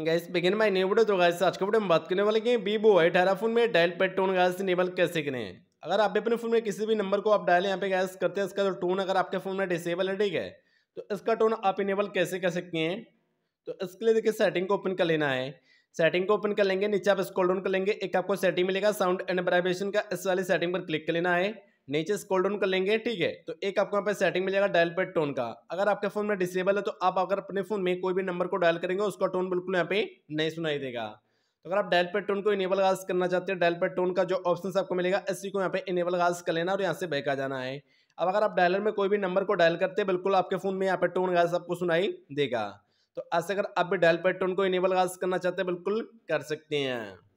gas begin my new video तो guys आज के वीडियो में बात करने वाले हैं वीवो आई अठारह फोन में dial pad tone guys enable कैसे करें अगर आप अपने फ़ोन में किसी भी नंबर को आप डायल यहाँ पे गैस करते हैं इसका जो तो टोन अगर आपके फ़ोन में डिसेबल है ठीक है तो इसका टोन आप इनेबल कैसे कर सकते हैं तो इसके लिए देखिए सेटिंग को ओपन कर लेना है सेटिंग को ओपन कर लेंगे नीचे आप स्क्रॉल डाउन कर लेंगे एक आपको सेटिंग मिलेगा साउंड एंड वाइब्रेशन का इस वाली सेटिंग पर क्लिक कर लेना है नीचे स्कोल डाउन कर लेंगे ठीक है तो एक आपको यहाँ पे सेटिंग मिलेगा डायल पर टोन का अगर आपके फोन में डिसेबल है तो आप अगर अपने फोन में कोई भी नंबर को डायल करेंगे उसका टोन बिल्कुल यहाँ पे नहीं सुनाई देगा तो अगर आप डायल पर टोन को इनेबल गाज करना चाहते हैं डायल पर टोन का जो ऑप्शन आपको मिलेगा इसी को यहाँ पे इनेबल गाज कर लेना और यहाँ से बहका जाना है अब अगर आप डायलर में कोई भी नंबर को डायल करते हैं बिल्कुल आपके फोन में यहाँ पे टोन गाज आपको सुनाई देगा तो ऐसे अगर आप भी डायल पर टोन को इनेबल गाज करना चाहते हैं बिल्कुल कर सकते हैं